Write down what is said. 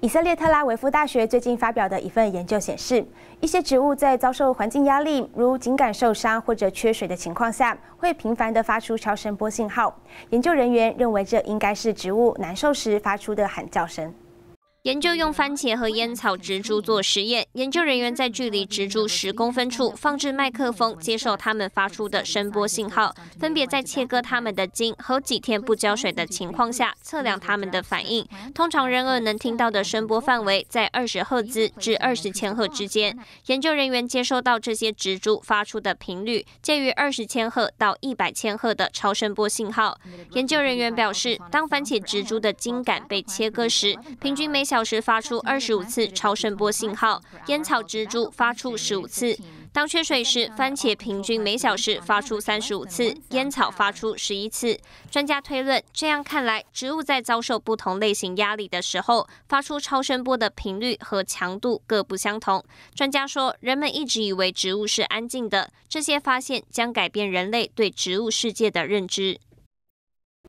以色列特拉维夫大学最近发表的一份研究显示，一些植物在遭受环境压力，如井杆受伤或者缺水的情况下，会频繁的发出超声波信号。研究人员认为，这应该是植物难受时发出的喊叫声。研究用番茄和烟草植株做实验。研究人员在距离植株十公分处放置麦克风，接受它们发出的声波信号。分别在切割它们的茎和几天不浇水的情况下，测量它们的反应。通常人耳能听到的声波范围在二十赫兹至二十千赫之间。研究人员接收到这些植株发出的频率介于二十千赫到一百千赫的超声波信号。研究人员表示，当番茄植株的茎杆被切割时，平均每小小时发出二十五次超声波信号，烟草植株发出十五次。当缺水时，番茄平均每小时发出三十五次，烟草发出十一次。专家推论，这样看来，植物在遭受不同类型压力的时候，发出超声波的频率和强度各不相同。专家说，人们一直以为植物是安静的，这些发现将改变人类对植物世界的认知。